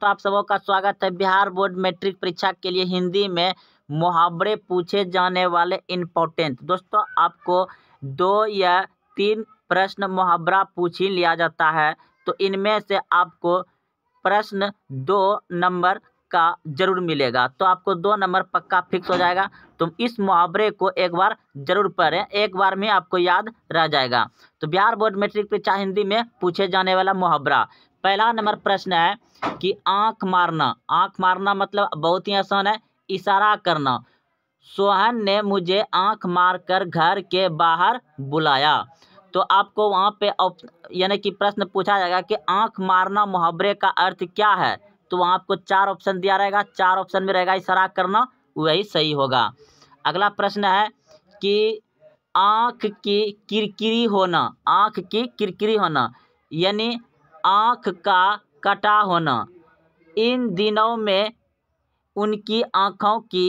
तो आप सबों का स्वागत है बिहार बोर्ड मैट्रिक परीक्षा के लिए हिंदी में मुहावरे पूछे जाने वाले इम्पोर्टेंट दोस्तों आपको दो या तीन प्रश्न मुहावरा पूछ ही लिया जाता है तो इनमें से आपको प्रश्न दो नंबर का जरूर मिलेगा तो आपको दो नंबर पक्का फिक्स हो जाएगा तो इस मुहावरे को एक बार जरूर पढ़ें एक बार में आपको याद रह जाएगा तो बिहार बोर्ड मैट्रिक परीक्षा हिंदी में पूछे जाने वाला मुहावरा पहला नंबर प्रश्न है कि आंख मारना आंख मारना मतलब बहुत ही आसान है इशारा करना सोहन ने मुझे आंख मारकर घर के बाहर बुलाया तो आपको वहाँ पे यानी कि प्रश्न पूछा जाएगा कि आंख मारना मुहावरे का अर्थ क्या है तो वहाँ आपको चार ऑप्शन दिया रहेगा चार ऑप्शन में रहेगा इशारा करना वही सही होगा अगला प्रश्न है कि आँख की किरकिरी होना आँख की किरकिरी होना यानी आँख का कटा होना इन दिनों में उनकी आँखों की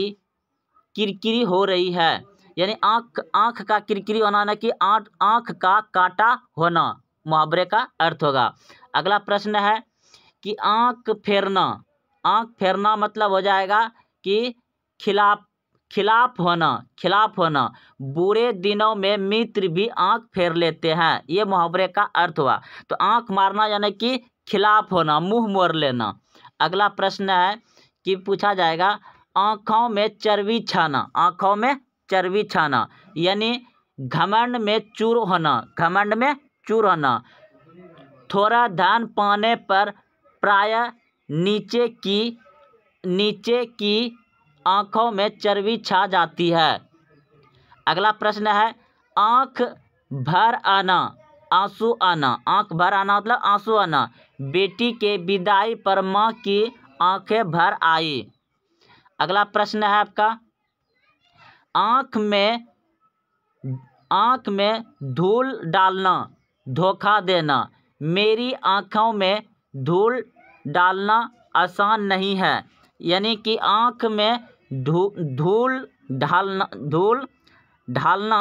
किरकिरी हो रही है यानी आँख आँख का किरकिरी होना ना कि आँख का काटा होना मुहावरे का अर्थ होगा अगला प्रश्न है कि आँख फेरना आँख फेरना मतलब हो जाएगा कि खिलाफ खिलाफ होना खिलाफ होना बुरे दिनों में मित्र भी आंख फेर लेते हैं ये मुहावरे का अर्थ हुआ तो आंख मारना यानी कि खिलाफ होना मुंह मोड़ लेना अगला प्रश्न है कि पूछा जाएगा आँखों में चर्बी छाना आँखों में चर्बी छाना यानी घमंड में चूर होना घमंड में चूर होना थोड़ा धान पाने पर प्राय नीचे की नीचे की आँखों में चर्बी छा जाती है अगला प्रश्न है आँख भर आना आंसू आना आँख भर आना मतलब आंसू आना बेटी के विदाई पर माँ की आंखें भर आई अगला प्रश्न है आपका आँख में आँख में धूल डालना धोखा देना मेरी आँखों में धूल डालना आसान नहीं है यानी कि आँख में धू धूल ढालना धूल ढालना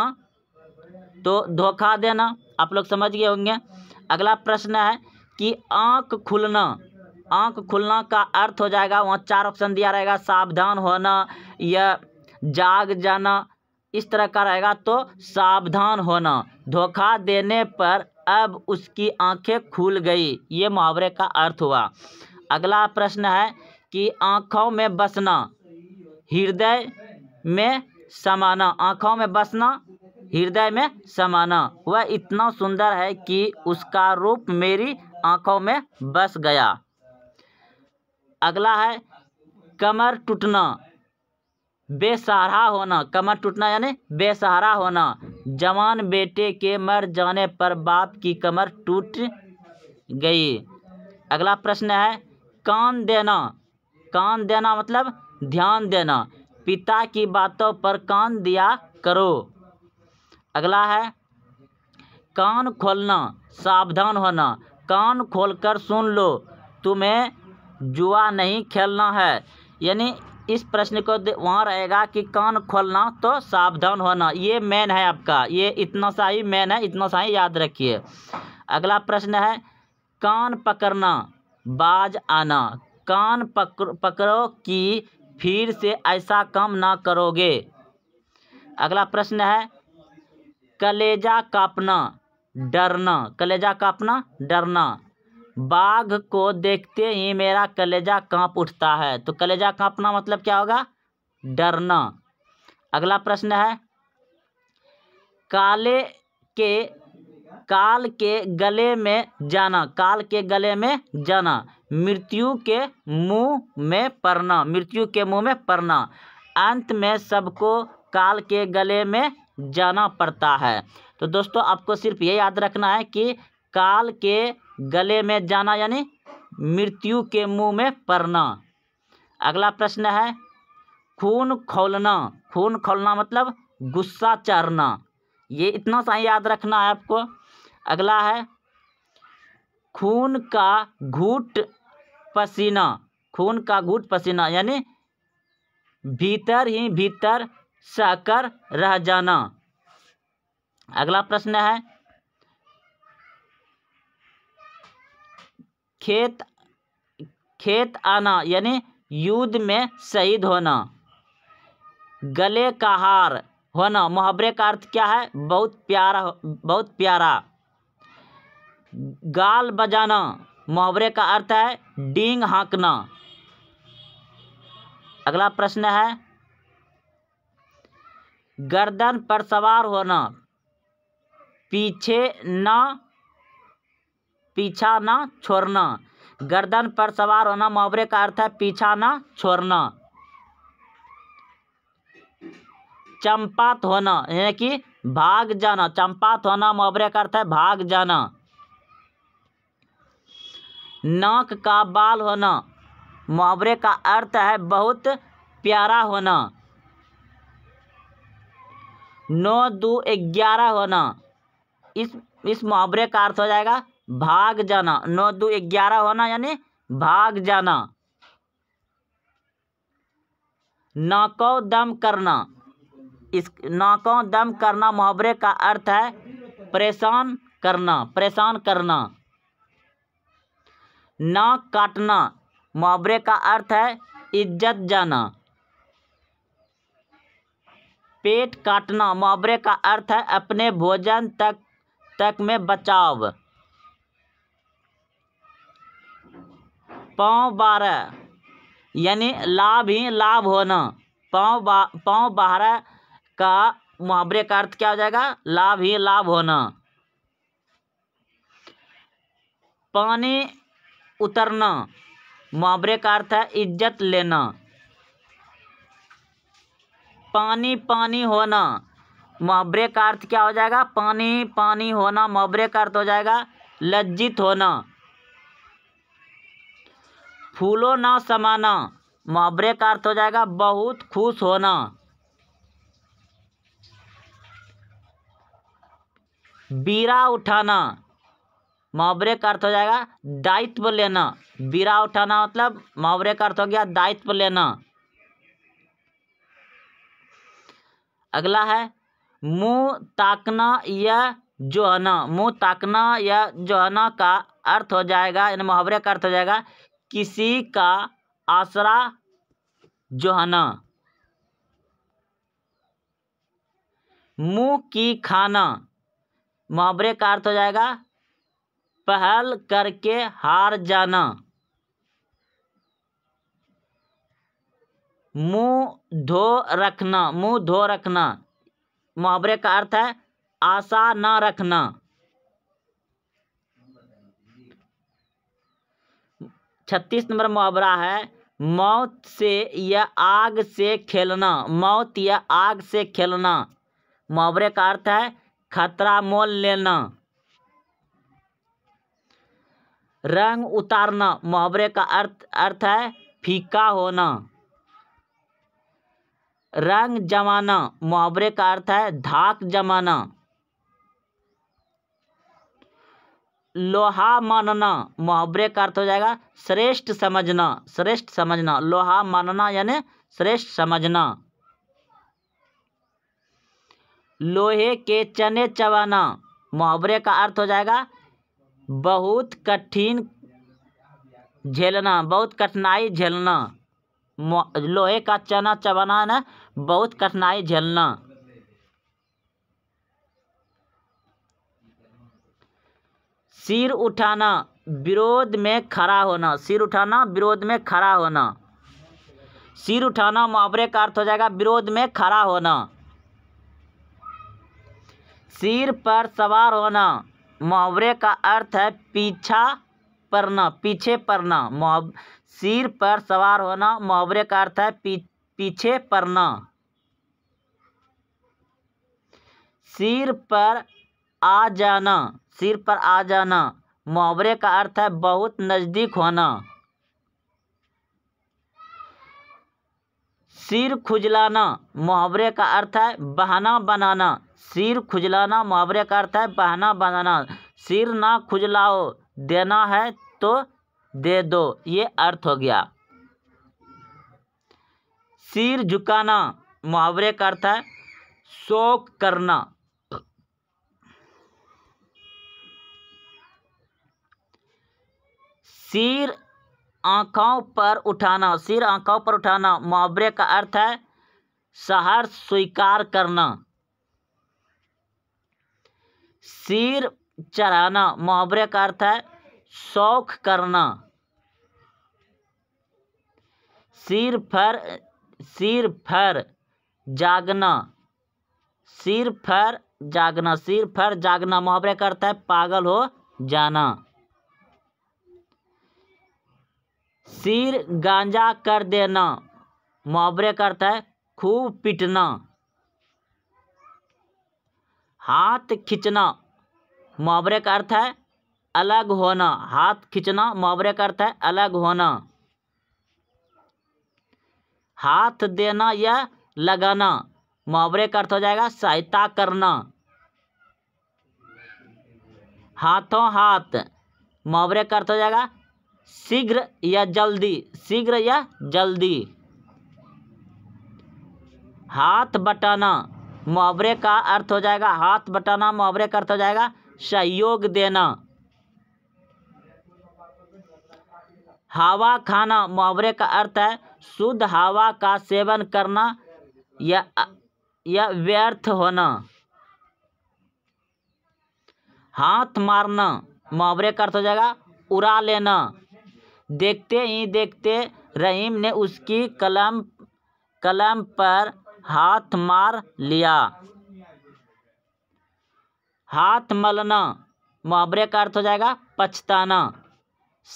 तो धोखा देना आप लोग समझ गए होंगे अगला प्रश्न है कि आँख खुलना आँख खुलना का अर्थ हो जाएगा वहाँ चार ऑप्शन दिया रहेगा सावधान होना या जाग जाना इस तरह का रहेगा तो सावधान होना धोखा देने पर अब उसकी आंखें खुल गई ये मुहावरे का अर्थ हुआ अगला प्रश्न है कि आँखों में बसना हृदय में समाना आँखों में बसना हृदय में समाना वह इतना सुंदर है कि उसका रूप मेरी आँखों में बस गया अगला है कमर टूटना बेसहारा होना कमर टूटना यानी बेसहारा होना जवान बेटे के मर जाने पर बाप की कमर टूट गई अगला प्रश्न है कान देना कान देना मतलब ध्यान देना पिता की बातों पर कान दिया करो अगला है कान खोलना सावधान होना कान खोलकर सुन लो तुम्हें जुआ नहीं खेलना है यानी इस प्रश्न को वहाँ रहेगा कि कान खोलना तो सावधान होना ये मेन है आपका ये इतना सा ही मेन है इतना सा ही याद रखिए अगला प्रश्न है कान पकड़ना बाज आना कान पकड़ो की फिर से ऐसा काम ना करोगे अगला प्रश्न है कलेजा कापना डरना कलेजा कापना डरना बाघ को देखते ही मेरा कलेजा कांप उठता है तो कलेजा कांपना मतलब क्या होगा डरना अगला प्रश्न है काले के काल के गले में जाना काल के गले में जाना मृत्यु के मुंह में पड़ना मृत्यु के मुंह में पड़ना अंत में सबको काल के गले में जाना पड़ता है तो दोस्तों आपको सिर्फ ये याद रखना है कि काल के गले में जाना यानी मृत्यु के मुंह में पड़ना अगला प्रश्न है खून खोलना खून खोलना मतलब गुस्सा चढ़ना ये इतना सा याद रखना है आपको अगला है खून का घूट पसीना खून का गुट पसीना यानी भीतर ही भीतर सहकर रह जाना अगला प्रश्न है खेत खेत आना यानी युद्ध में शहीद होना गले का हार होना मुहावरे का अर्थ क्या है बहुत प्यारा बहुत प्यारा गाल बजाना मुहावरे का अर्थ है डींग हाँकना अगला प्रश्न है गर्दन पर सवार होना पीछे ना पीछा ना छोड़ना गर्दन पर सवार होना मुहावरे का अर्थ है पीछा ना छोड़ना चंपात होना यानी कि भाग जाना चंपात होना मुहावरे का अर्थ है भाग जाना नाक का बाल होना मुहावरे का अर्थ है बहुत प्यारा होना नौ दो ग्यारह होना इस इस मुहावरे का अर्थ हो जाएगा भाग जाना नौ दो ग्यारह होना यानी भाग जाना नाको दम करना इस नाको दम करना मुहावरे का अर्थ है परेशान करना परेशान करना ना काटना मुहावरे का अर्थ है इज्जत जाना पेट काटना मुहावरे का अर्थ है अपने भोजन तक तक में बचाव पाँव बारह यानी लाभ ही लाभ होना पाँव बा पाँव बारह का मुहावरे का अर्थ क्या हो जाएगा लाभ ही लाभ होना पानी उतरना मुहावरे का अर्थ है इज्जत लेना पानी पानी होना मुहावरे का अर्थ क्या हो जाएगा पानी पानी होना मुहावरे का अर्थ हो जाएगा लज्जित होना फूलों ना समाना मुहावरे का अर्थ हो जाएगा बहुत खुश होना बीरा उठाना मुहावरे का अर्थ हो जाएगा दायित्व लेना बीरा उठाना मतलब मुहावरे का अर्थ हो गया दायित्व लेना अगला है मुंह ताकना या जोहना मुंह ताकना या जोहना का अर्थ हो जाएगा इन मुहावरे का अर्थ हो जाएगा किसी का आसरा जोहना मुंह की खाना मुहावरे का अर्थ हो जाएगा पहल करके हार जाना मुंह धो रखना मुंह धो रखना मुहावरे का अर्थ है आशा न रखना छत्तीस नंबर मुहावरा है मौत से या आग से खेलना मौत या आग से खेलना मुहावरे का अर्थ है खतरा मोल लेना रंग उतारना मुहावरे का अर्थ अर्थ है फीका होना रंग जमाना मुहावरे का अर्थ है धाक जमाना लोहा मानना मुहावरे का अर्थ हो जाएगा श्रेष्ठ समझना श्रेष्ठ समझना लोहा मानना यानी श्रेष्ठ समझना लोहे के चने चबाना मुहावरे का अर्थ हो जाएगा बहुत कठिन झेलना बहुत कठिनाई झेलना लोहे का चना चबाना ना बहुत कठिनाई झेलना सिर उठाना विरोध में खड़ा होना सिर उठाना विरोध में खड़ा होना सिर उठाना मुहावरे का अर्थ हो जाएगा विरोध में खड़ा होना सिर पर सवार होना मुहावरे का अर्थ है पीछा पड़ना पीछे पड़ना सिर पर सवार होना मुहावरे का अर्थ है पी, पीछे पड़ना सिर पर आ जाना सिर पर आ जाना मुहावरे का अर्थ है बहुत नज़दीक होना सिर खुजलाना मुहावरे का अर्थ है बहाना बनाना सिर खुजलाना मुहावरे का अर्थ है बहाना बनाना सिर ना खुजलाओ देना है तो दे दो ये अर्थ हो गया सिर झुकाना मुहावरे का अर्थ है शोक करना सिर आँखों पर उठाना सिर आँखों पर उठाना मुहावरे का अर्थ है सहर स्वीकार करना सिर चढ़ाना मुहावरे का अर्थ है शौक करना सिर फर सिर फर जागना सिर फर जागना सिर फर जागना मुहावरे का अर्थ है पागल हो जाना सिर गांजा कर देना मुहावरे का अर्थ है खूब पीटना हाथ खींचना मुहावरे का अर्थ है अलग होना हाथ खींचना मुहावरे का अर्थ है अलग होना हाथ देना या लगाना मुहावरे का अर्थ हो जाएगा सहायता करना हाथों हाथ मुहावरे का अर्थ हो जाएगा शीघ्र या जल्दी शीघ्र या जल्दी हाथ बटाना मुहावरे का अर्थ हो जाएगा हाथ बटाना मुहावरे का अर्थ हो जाएगा सहयोग देना हवा खाना मुहावरे का अर्थ है शुद्ध हवा का सेवन करना या या व्यर्थ होना हाथ मारना मुहावरे का अर्थ हो जाएगा उड़ा लेना देखते ही देखते रहीम ने उसकी कलम कलम पर हाथ मार लिया हाथ मलना मुहावरे का अर्थ हो जाएगा पछताना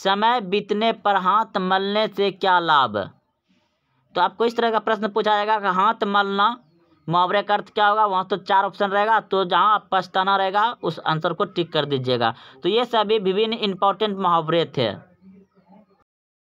समय बीतने पर हाथ मलने से क्या लाभ तो आपको इस तरह का प्रश्न पूछा जाएगा कि हाथ मलना मुहावरे का अर्थ क्या होगा वहाँ तो चार ऑप्शन रहेगा तो जहाँ आप पछताना रहेगा उस आंसर को टिक कर दीजिएगा तो ये सभी विभिन्न इंपॉर्टेंट मुहावरे थे